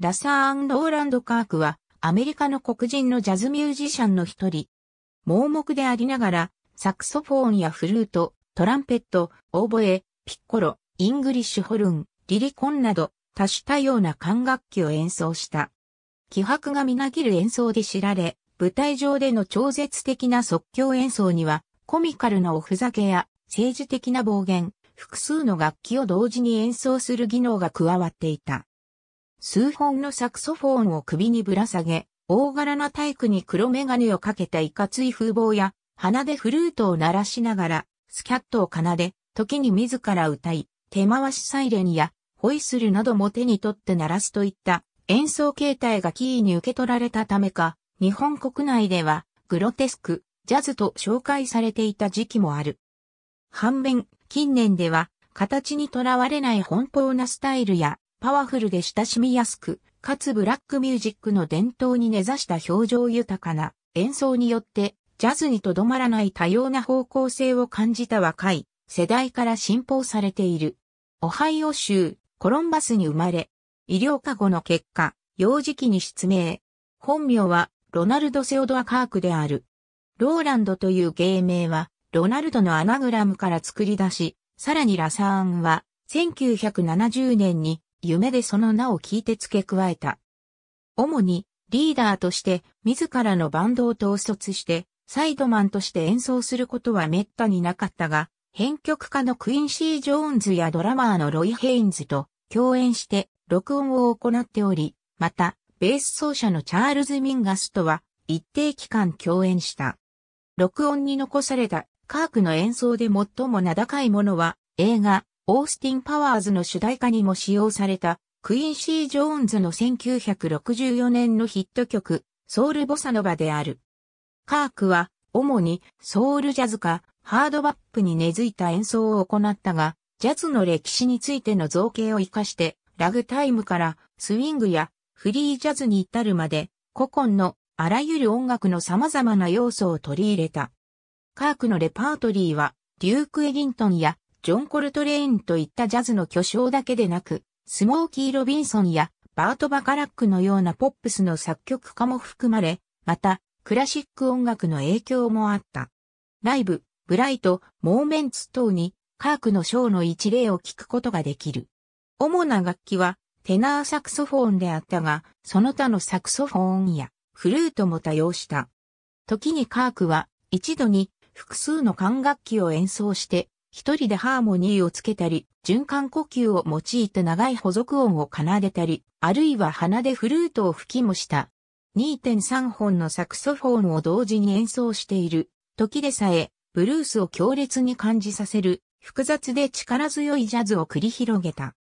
ラサーローランド・カークは、アメリカの黒人のジャズミュージシャンの一人。盲目でありながら、サクソフォンやフルート、トランペット、オーボエ、ピッコロ、イングリッシュホルン、リリコンなど、多種多様な管楽器を演奏した。気迫がみなぎる演奏で知られ、舞台上での超絶的な即興演奏には、コミカルなおふざけや、政治的な暴言、複数の楽器を同時に演奏する技能が加わっていた。数本のサクソフォンを首にぶら下げ、大柄な体育に黒眼鏡をかけたいかつい風貌や、鼻でフルートを鳴らしながら、スキャットを奏で、時に自ら歌い、手回しサイレンや、ホイッスルなども手に取って鳴らすといった演奏形態がキーに受け取られたためか、日本国内ではグロテスク、ジャズと紹介されていた時期もある。反面、近年では形にとらわれない奔放なスタイルやパワフルで親しみやすく、かつブラックミュージックの伝統に根ざした表情豊かな演奏によって、ジャズにとどまらない多様な方向性を感じた若い世代から信奉されている。オハイオ州コロンバスに生まれ、医療過護の結果、幼児期に失明。本名はロナルド・セオドア・カークである。ローランドという芸名は、ロナルドのアナグラムから作り出し、さらにラサーンは、1970年に夢でその名を聞いて付け加えた。主にリーダーとして自らのバンドを統率してサイドマンとして演奏することは滅多になかったが、編曲家のクインシー・ジョーンズやドラマーのロイ・ヘインズと共演して録音を行っており、また、ベース奏者のチャールズ・ミンガスとは一定期間共演した。録音に残されたカークの演奏で最も名高いものは映画オースティン・パワーズの主題歌にも使用された、クインシー・ジョーンズの1964年のヒット曲、ソウル・ボサノバである。カークは、主にソウルジャズかハードバップに根付いた演奏を行ったが、ジャズの歴史についての造形を活かして、ラグタイムからスウィングやフリージャズに至るまで、古今のあらゆる音楽の様々な要素を取り入れた。カークのレパートリーは、デューク・エィントンやジョン・コルトレインといったジャズの巨匠だけでなく、スモーキー・ロビンソンやバート・バカラックのようなポップスの作曲家も含まれ、また、クラシック音楽の影響もあった。ライブ、ブライト、モーメンツ等に、カークのショーの一例を聞くことができる。主な楽器は、テナーサクソフォンであったが、その他のサクソフォンや、フルートも多用した。時にカークは、一度に複数の管楽器を演奏して、一人でハーモニーをつけたり、循環呼吸を用いて長い補足音を奏でたり、あるいは鼻でフルートを吹きもした。2.3本のサクソフォンを同時に演奏している。時でさえ、ブルースを強烈に感じさせる、複雑で力強いジャズを繰り広げた。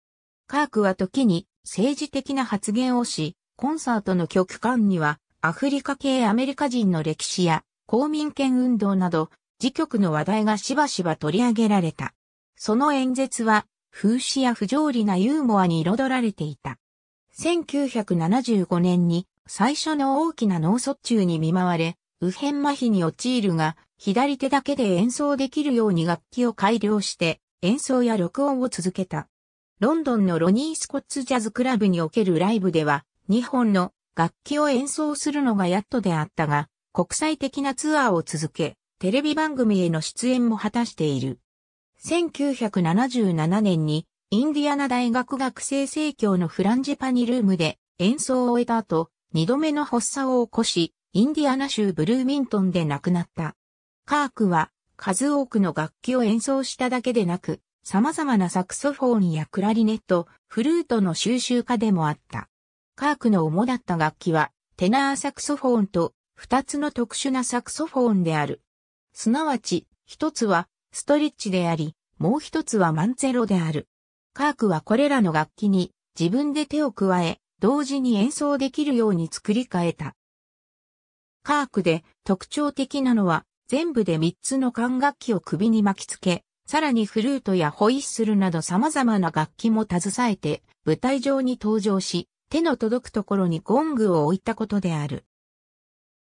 カークは時に政治的な発言をし、コンサートの曲間には、アフリカ系アメリカ人の歴史や公民権運動など、時局の話題がしばしば取り上げられた。その演説は、風刺や不条理なユーモアに彩られていた。1975年に最初の大きな脳卒中に見舞われ、右辺麻痺に陥るが、左手だけで演奏できるように楽器を改良して、演奏や録音を続けた。ロンドンのロニー・スコッツ・ジャズ・クラブにおけるライブでは、日本の楽器を演奏するのがやっとであったが、国際的なツアーを続け、テレビ番組への出演も果たしている。1977年にインディアナ大学学生生協のフランジパニルームで演奏を終えた後、二度目の発作を起こし、インディアナ州ブルーミントンで亡くなった。カークは数多くの楽器を演奏しただけでなく、様々なサクソフォンやクラリネット、フルートの収集家でもあった。カークの主だった楽器は、テナーサクソフォンと、二つの特殊なサクソフォンである。すなわち、一つはストリッチであり、もう一つはマンツェロである。カークはこれらの楽器に自分で手を加え、同時に演奏できるように作り変えた。カークで特徴的なのは、全部で3つの管楽器を首に巻きつけ、さらにフルートやホイッスルなど様々な楽器も携えて、舞台上に登場し、手の届くところにゴングを置いたことである。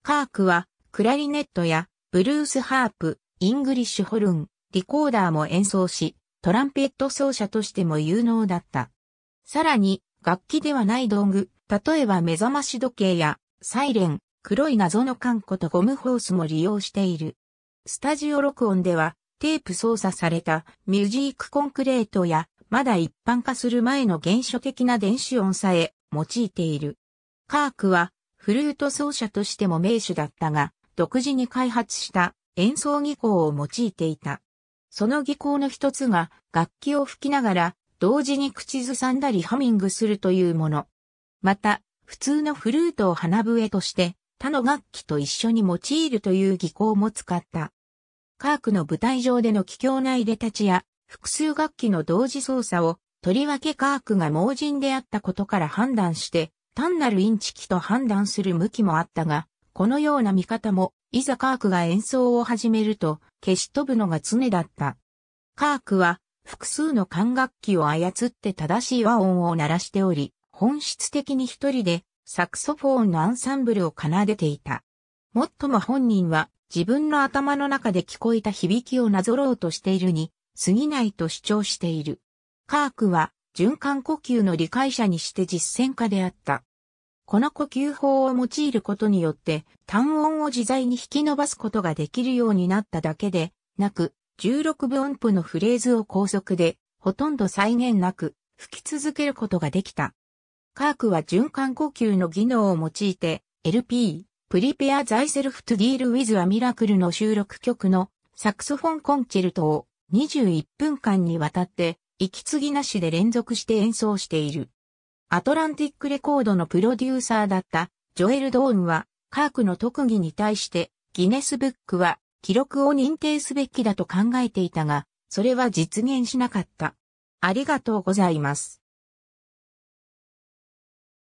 カークは、クラリネットやブルースハープ、イングリッシュホルン、リコーダーも演奏し、トランペット奏者としても有能だった。さらに、楽器ではない道具、例えば目覚まし時計や、サイレン、黒い謎のカンコとゴムホースも利用している。スタジオ録音では、テープ操作されたミュージックコンクレートや、まだ一般化する前の原初的な電子音さえ用いている。カークは、フルート奏者としても名手だったが、独自に開発した演奏技巧を用いていた。その技巧の一つが楽器を吹きながら同時に口ずさんだりハミングするというもの。また、普通のフルートを花笛として他の楽器と一緒に用いるという技巧も使った。カークの舞台上での気境な入れ立ちや複数楽器の同時操作をとりわけカークが盲人であったことから判断して単なるインチキと判断する向きもあったが、このような見方も、いざカークが演奏を始めると、消し飛ぶのが常だった。カークは、複数の管楽器を操って正しい和音を鳴らしており、本質的に一人で、サクソフォーンのアンサンブルを奏でていた。もっとも本人は、自分の頭の中で聞こえた響きをなぞろうとしているに、過ぎないと主張している。カークは、循環呼吸の理解者にして実践家であった。この呼吸法を用いることによって単音を自在に引き伸ばすことができるようになっただけでなく、16分音符のフレーズを高速でほとんど再現なく吹き続けることができた。カークは循環呼吸の技能を用いて LP、プリペアザイセルフトディールウィズ r ミラクルの収録曲のサクソフォンコンチェルトを21分間にわたって息継ぎなしで連続して演奏している。アトランティックレコードのプロデューサーだったジョエル・ドーンは、カークの特技に対して、ギネスブックは記録を認定すべきだと考えていたが、それは実現しなかった。ありがとうございます。